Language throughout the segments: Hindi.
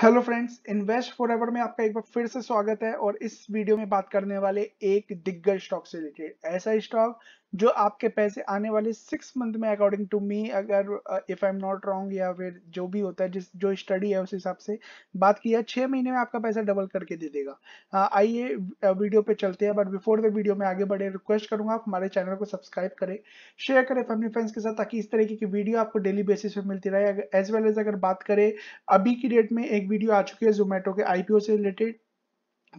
हेलो फ्रेंड्स इन्वेस्ट फॉर में आपका एक बार फिर से स्वागत है और इस वीडियो में बात करने वाले एक दिग्गज स्टॉक से रिलेटेड ऐसा स्टॉक जो आपके पैसे आने वाले सिक्स मंथ में अकॉर्डिंग टू मी अगर if I am not wrong या फिर जो भी होता है जिस जो स्टडी है उस हिसाब से बात किया छः महीने में आपका पैसा डबल करके दे देगा आइए वीडियो पे चलते हैं बट बिफोर द वीडियो में आगे बढ़े रिक्वेस्ट करूंगा आप हमारे चैनल को सब्सक्राइब करें शेयर करें फैमिली फ्रेंड्स के साथ ताकि इस तरीके की वीडियो आपको डेली बेसिस पे मिलती रहे एज वेल एज अगर बात करें अभी की डेट में एक वीडियो आ चुकी है जोमेटो के आईपीओ से related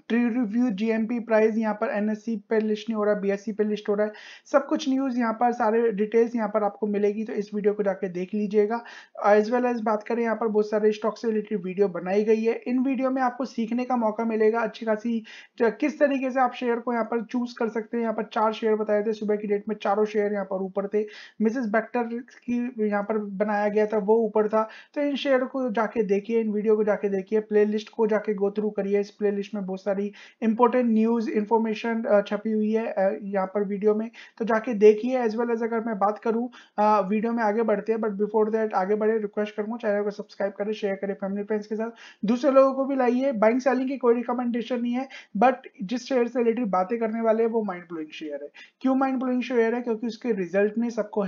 tree review GMP price यहाँ पर एनएससी पे लिस्ट नहीं हो रहा है बीएससी पे लिस्ट हो रहा है सब कुछ न्यूज़ यहाँ पर सारे डिटेल्स यहाँ पर आपको मिलेगी तो इस वीडियो को जाके देख लीजिएगा एज वेल एज बात करें यहाँ पर बहुत सारे स्टॉक से रिलेटेड वीडियो बनाई गई है इन वीडियो में आपको सीखने का मौका मिलेगा अच्छी खासी किस तरीके से आप शेयर को यहाँ पर चूज कर सकते हैं यहाँ पर चार शेयर बताए थे सुबह की डेट में चारों शेयर यहाँ पर ऊपर थे मिसेज बैक्टर की यहाँ पर बनाया गया था वो ऊपर था तो इन शेयर को जाके देखिए इन वीडियो को जाके देखिए प्ले को जाके गो थ्रू करिए इस प्ले में बहुत सारी इंपॉर्टेंट न्यूज़ इंफॉर्मेशन छपी हुई है uh, यहाँ पर वीडियो में तो जाके देखिए एज वेल एज अगर मैं बात करूँ वीडियो uh, में आगे बढ़ते हैं बट बिफोर दैट आगे बढ़े रिक्वेस्ट करूँ चैनल को सब्सक्राइब करें शेयर करें फैमिली फ्रेंड्स के साथ दूसरे लोगों को भी लाइए बाइंग सेलिंग की कोई रिकमेंडेशन नहीं है बट जिस शेयर से रिलेटेड बातें करने वाले हैं वो माइंड ब्लोइंग शेयर है क्यों माइंड ब्लोइंग शेयर है क्योंकि उसके रिजल्ट ने सबको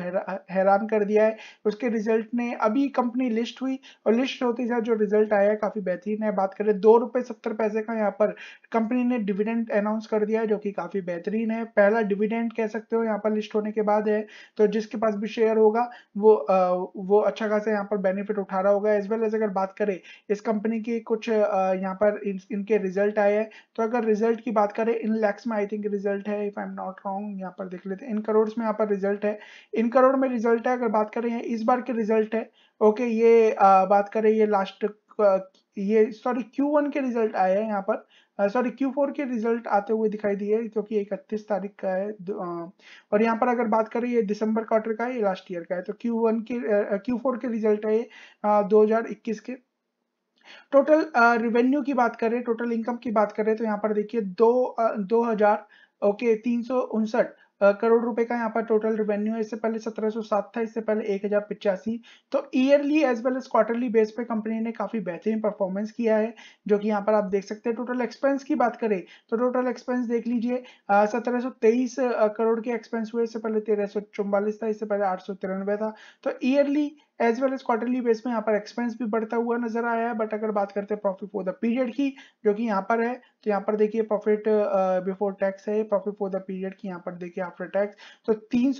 हैरान कर दिया है उसके रिजल्ट ने अभी कंपनी लिस्ट हुई और लिस्ट होती है जो रिजल्ट आया है काफी बेहतरीन है बात करें दो रुपए सत्तर पैसे का यहाँ पर कंपनी ने डिविडेंड अनाउंस कर दिया है जो कि काफी बेहतरीन है पहला डिविडेंड कह सकते हो यहाँ पर लिस्ट होने के बाद है तो जिसके पास भी शेयर होगा वो आ, वो अच्छा खासा यहाँ पर बेनिफिट उठा रहा होगा एज वेल एज अगर बात करें इस कंपनी की कुछ यहाँ पर इन, इनके रिजल्ट आए हैं तो अगर रिजल्ट की बात करें इन लैक्स में आई थिंक रिजल्ट है if I am not wrong यहाँ पर देख लेते हैं इन करोड़ में यहाँ पर रिजल्ट है इन करोड़ में रिजल्ट है अगर बात करें इस बार के रिजल्ट है ओके ये आ, बात करें ये लास्ट ये सॉरी क्यू के रिजल्ट आए हैं यहाँ पर सॉरी क्यू फोर के रिजल्ट आते हुए दिखाई दिए क्योंकि इकतीस तारीख का है और यहाँ पर अगर बात करें ये दिसंबर क्वार्टर का है ये लास्ट ईयर का है तो क्यू वन के क्यू फोर के रिजल्ट है दो हजार इक्कीस के टोटल रिवेन्यू की बात करें टोटल इनकम की बात करें तो यहाँ पर देखिए दो दो हजार ओके तीन सौ उनसठ करोड़ रुपए का यहाँ पर टोटल रेवेन्यू है इससे पहले 1707 था इससे पहले एक तो yearly as well as quarterly base पे कंपनी ने काफी बेहतरीन परफॉर्मेंस किया है जो कि यहाँ पर आप देख सकते हैं टोटल एक्सपेंस की बात करें तो टोटल एक्सपेंस देख लीजिए सत्रह करोड़ के एक्सपेंस हुए इससे पहले तेरह था इससे पहले आठ था तो yearly as well as quarterly base में यहाँ पर एक्सपेंस भी बढ़ता हुआ नजर आया है बट अगर बात करते हैं प्रॉफिट फॉर द पीरियड की जो कि यहाँ पर है तो यहाँ पर देखिए प्रॉफिट बिफोर टैक्स है प्रॉफिट फॉर द पीरियड की यहाँ पर देखिए आफ्टर टैक्स तो तीन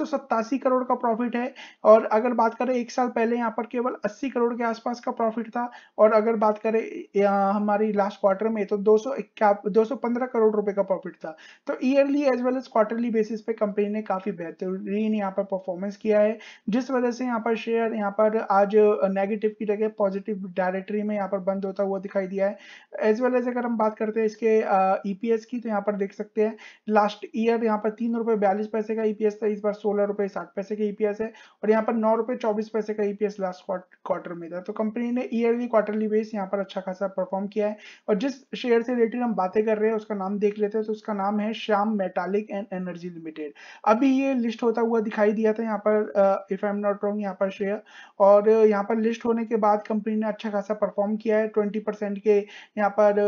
करोड़ का प्रॉफिट है और अगर बात करें एक साल पहले यहाँ पर केवल अस्सी करोड़ के आसपास का प्रॉफिट था और अगर बात करें हमारी लास्ट क्वार्टर में तो दो सौ करोड़ रुपए का प्रॉफिट था तो yearly as well as quarterly basis पे कंपनी ने काफी बेहतरीन यहाँ पर परफॉर्मेंस किया है जिस वजह से यहाँ पर शेयर यहाँ पर पर आज नेगेटिव की जगह पॉजिटिव डायरेक्टरी में यहाँ पर बंद होता हुआ दिखाई दिया है एज वेल एज अगर हम बात करते हैं इसके ईपीएस e की तो यहाँ पर देख सकते हैं लास्ट ईयर यहाँ पर तीन रुपये बयालीस पैसे का ईपीएस e था इस बार सोलह रुपये साठ पैसे का ईपीएस e है और यहाँ पर नौ रुपये चौबीस पैसे का ईपीएस लास्ट क्वार्टर में था तो कंपनी ने ईयरली क्वार्टरली बेस यहाँ पर अच्छा खासा परफॉर्म किया है और जिस शेयर से रिलेटेड हम बातें कर रहे हैं उसका नाम देख लेते हैं तो उसका नाम है Shyam metallic and energy limited अभी ये लिस्ट होता हुआ दिखाई दिया था यहाँ पर if I am not wrong यहाँ पर शेयर और यहाँ पर लिस्ट होने के बाद कंपनी ने अच्छा खासा परफॉर्म किया है ट्वेंटी परसेंट के यहाँ पर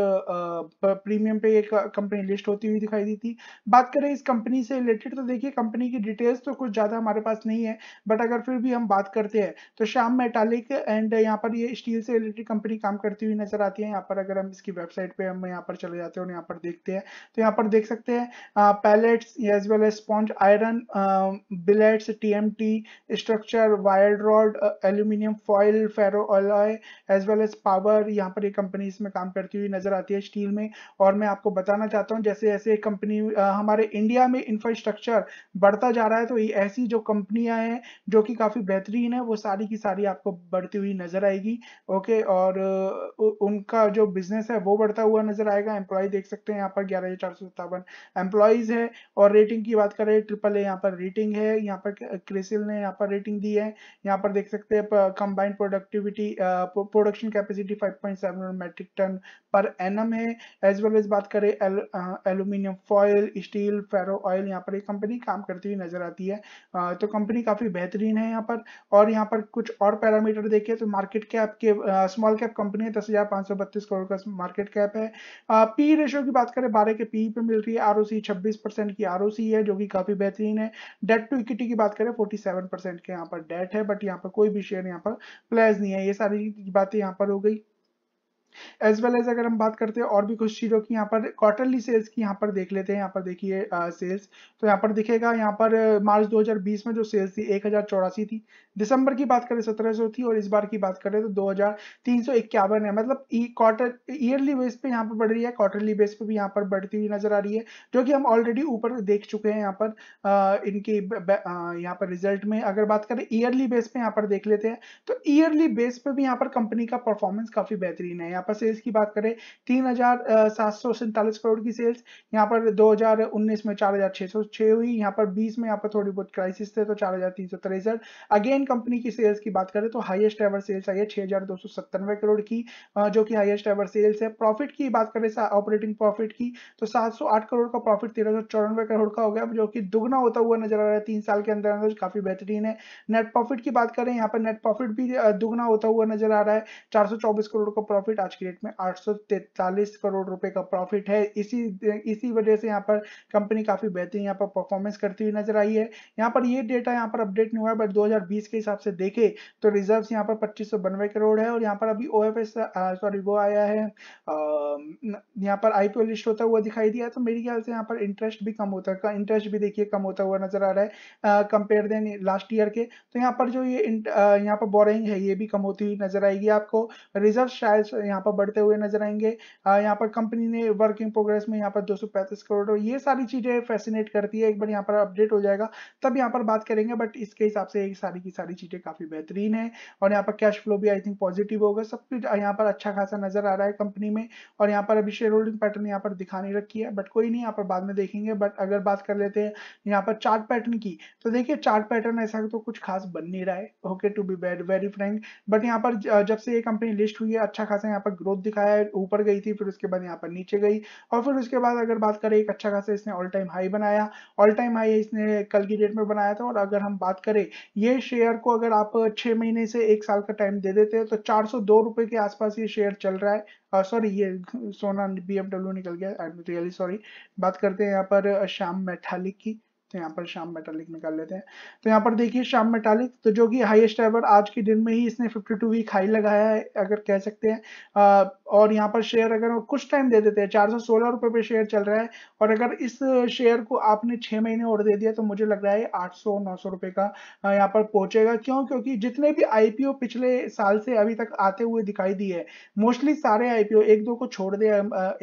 प्रीमियम पे एक कंपनी लिस्ट होती हुई दिखाई दी थी बात करें इस कंपनी से रिलेटेड तो देखिए कंपनी की डिटेल्स तो कुछ ज़्यादा हमारे पास नहीं है बट अगर फिर भी हम बात करते हैं तो श्याम मेटालिक एंड यहाँ पर ये स्टील से रिलेटेड कंपनी काम करती हुई नजर आती है यहाँ पर अगर हम इसकी वेबसाइट पे हम यहाँ पर चले जाते हैं और यहाँ पर देखते हैं तो यहाँ पर देख सकते हैं pellets as well as sponge iron billets T structure wire rod aluminium foil ferro alloy as well as power यहाँ पर ये कंपनी इसमें काम करती हुई नजर आती है स्टील में और मैं आपको बताना चाहता हूँ जैसे जैसे कंपनी हमारे इंडिया में इंफ्रास्ट्रक्चर बढ़ता जा रहा है तो ये ऐसी जो कंपनियां हैं जो कि काफी बेहतरीन है वो सारी की सारी आपको बढ़ती हुई नजर आएगी ओके और उनका जो बिजनेस है वो बढ़ता हुआ नजर आएगा एम्प्लॉय देख सकते हैं यहाँ पर ग्यारह चार सौ सत्तावन एम्प्लॉयज है और रेटिंग की बात करें ट्रिपल ए यहाँ पर रेटिंग है यहाँ पर क्रिसिल ने यहाँ पर रेटिंग दी है यहाँ पर देख सकते सकते हैं combined productivity production capacity 5.7 metric ton per annum है एज वेल एज बात करें aluminium foil steel ferro alloy यहाँ पर एक कंपनी काम करती हुई नजर आती है uh, तो कंपनी काफी बेहतरीन है यहाँ पर और यहाँ पर कुछ और पैरामीटर देखें तो मार्केट कैप के स्मॉल कैप कंपनी है दस करोड़ का मार्केट कैप है पी uh, रेशो की बात करें बारह के पी पे मिल रही है आर ओ की आर है जो कि काफी बेहतरीन है डेट टू इक्विटी की बात करें फोर्टी परसेंट के यहाँ पर डेट है बट यहाँ पर कोई शेयर यहाँ पर प्लेज नहीं है ये सारी बातें यहाँ पर हो गई एज वेल एज अगर हम बात करते हैं और भी कुछ चीज़ों की यहाँ पर क्वार्टरली सेल्स की यहाँ पर देख लेते हैं यहाँ पर देखिए सेल्स तो यहाँ पर दिखेगा यहाँ पर मार्च 2020 में जो सेल्स थी एक थी दिसंबर की बात करें सौ थी और इस बार की बात करें तो दो है मतलब क्वार्टर ईयरली बेस पे यहाँ पर बढ़ रही है क्वार्टरली बेस पे भी यहाँ पर बढ़ती हुई नजर आ रही है जो कि हम ऑलरेडी ऊपर देख चुके हैं यहाँ पर इनके यहाँ पर रिजल्ट में अगर बात करें ईयरली बेस पे यहाँ पर देख लेते हैं तो ईयरली बेस पे भी यहाँ पर कंपनी का परफॉर्मेंस काफी बेहतरीन है यहाँ पर सेल्स की बात करें तीन हजार सात सौ सैंतालीस करोड़ की सेल्स यहाँ पर 2019 में चार हजार छह सौ छह हुई यहाँ पर 20 में यहाँ पर थोड़ी बहुत क्राइसिस थे तो चार हजार तीन सौ तिरसठ अगेन कंपनी की सेल्स की बात करें तो हाइएस्ट एवर सेल्स आई है छह हजार दो सौ सत्तानवे करोड़ की जो कि हाइएस्ट एवर सेल्स है प्रॉफिट की बात करें ऑपरेटिंग प्रॉफिट की तो सात सौ आठ करोड़ का प्रॉफिट तेरह सौ चौरानवे करोड़ का हो गया जो कि दुगना होता हुआ नजर आ रहा है तीन साल के अंदर अंदर काफी बेहतरीन है नेट प्रॉफिट की बात करें यहाँ पर नेट प्रॉफिट भी दुगना होता हुआ नजर आ रहा है चार करोड़ का प्रॉफिट आ आज की डेट में आठ करोड़ रुपए का प्रॉफिट है इसी इसी वजह से यहाँ पर कंपनी काफी बेहतरीन यहाँ पर परफॉर्मेंस करती हुई नजर आई है यहाँ पर ये डेटा यहाँ पर अपडेट नहीं हुआ है बट 2020 के हिसाब से देखे तो रिजर्व यहाँ पर पच्चीस करोड़ है और यहाँ पर अभी ओ सॉरी वो आया है यहाँ पर आई लिस्ट होता हुआ दिखाई दिया तो मेरे ख्याल से यहाँ पर इंटरेस्ट भी कम होता है इंटरेस्ट भी देखिए कम होता हुआ नजर आ रहा है कंपेयर देन लास्ट ईयर के तो यहाँ पर जो ये यहाँ पर बोरिंग है ये भी कम होती हुई नजर आएगी आपको रिजर्व शायद यहाँ यहाँ पर बढ़ते हुए नजर आएंगे यहाँ पर कंपनी ने वर्किंग प्रोग्रेस में यहाँ पर दो करोड़ ये सारी चीजें फैसिनेट करती है एक बार यहाँ पर अपडेट हो जाएगा तब यहाँ पर बात करेंगे बट इसके हिसाब से सारी की सारी चीजें काफी बेहतरीन है और यहाँ पर कैश फ्लो भी आई थिंक पॉजिटिव होगा सब कुछ यहाँ पर अच्छा खासा नजर आ रहा है कंपनी में और यहाँ पर अभी शेयर होल्डिंग पैटर्न यहाँ पर दिखाने रखी है बट कोई नहीं यहाँ पर बाद में देखेंगे बट अगर बात कर लेते हैं यहाँ पर चार्ट पैटर्न की तो देखिए चार्ट पैटर्न ऐसा तो कुछ खास बन नहीं रहा है okay to be very frank but यहाँ पर जब से ये कंपनी लिस्ट हुई है अच्छा खासा यहाँ पर पर ग्रोथ दिखाया है ऊपर गई थी फिर उसके बाद यहाँ पर नीचे गई और फिर उसके बाद अगर बात करें एक अच्छा खासा इसने ऑल टाइम हाई बनाया ऑल टाइम हाई इसने कल की डेट में बनाया था और अगर हम बात करें ये शेयर को अगर आप छः महीने से एक साल का टाइम दे देते हैं तो चार रुपए के आसपास ये शेयर चल रहा है सॉरी uh, ये सोना बी निकल गया आई एम रियली सॉरी बात करते हैं यहाँ पर श्याम मेठालिक की तो यहाँ पर शाम मेटालिक निकाल लेते हैं तो यहाँ पर देखिए शाम मेटालिक तो जो कि हाईएस्ट एवर आज के दिन में ही इसने 52 वीक हाई लगाया है अगर कह सकते हैं और यहाँ पर शेयर अगर कुछ टाइम दे देते हैं चार सौ पे शेयर चल रहा है और अगर इस शेयर को आपने छः महीने और दे दिया तो मुझे लग रहा है आठ सौ नौ सौ रुपये का यहाँ पर पहुंचेगा क्यों क्योंकि जितने भी आईपीओ पिछले साल से अभी तक आते हुए दिखाई दिए है मोस्टली सारे आईपीओ एक दो को छोड़ दे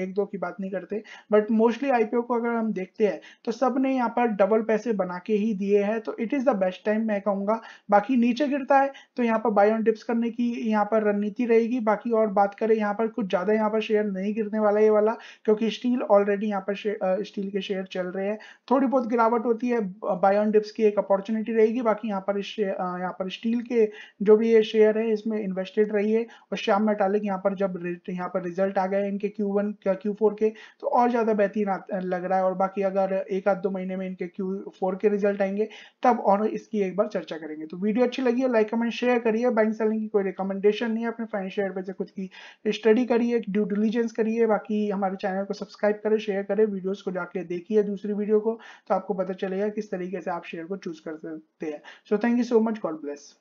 एक दो की बात नहीं करते बट मोस्टली आईपीओ को अगर हम देखते हैं तो सब ने यहाँ पर डबल डबल पैसे बना के ही दिए हैं तो it is the best time मैं कहूंगा बाकी नीचे गिरता है तो यहाँ पर बाय ऑन डिप्स करने की यहाँ पर रणनीति रहेगी बाकी और बात करें यहाँ पर कुछ ज्यादा यहाँ पर शेयर नहीं गिरने वाला ये वाला क्योंकि स्टील ऑलरेडी यहाँ पर स्टील के शेयर चल रहे हैं थोड़ी बहुत गिरावट होती है बाय ऑन डिप्स की एक अपॉर्चुनिटी रहेगी बाकी यहाँ पर यहाँ पर स्टील के जो भी ये शेयर है इसमें इन्वेस्टेड रही है और श्याम मेटालिक यहाँ पर जब यहाँ पर रिजल्ट आ गए इनके क्यू वन क्यू फोर के तो और ज्यादा बेहतरीन लग रहा है और बाकी अगर एक आध दो महीने में इनके क्यू फोर के रिजल्ट आएंगे तब और इसकी एक बार चर्चा करेंगे तो वीडियो अच्छी लगी है लाइक कमेंट शेयर करिए बैंक सेलिंग की कोई रिकमेंडेशन नहीं है अपने शेयर पर खुद की स्टडी करिए ड्यू डिलीजेंस करिए बाकी हमारे चैनल को सब्सक्राइब करें शेयर करें वीडियोज को जाके देखिए दूसरी वीडियो को तो आपको पता चलेगा किस तरीके से आप शेयर को चूज कर सकते हैं so thank you so much God bless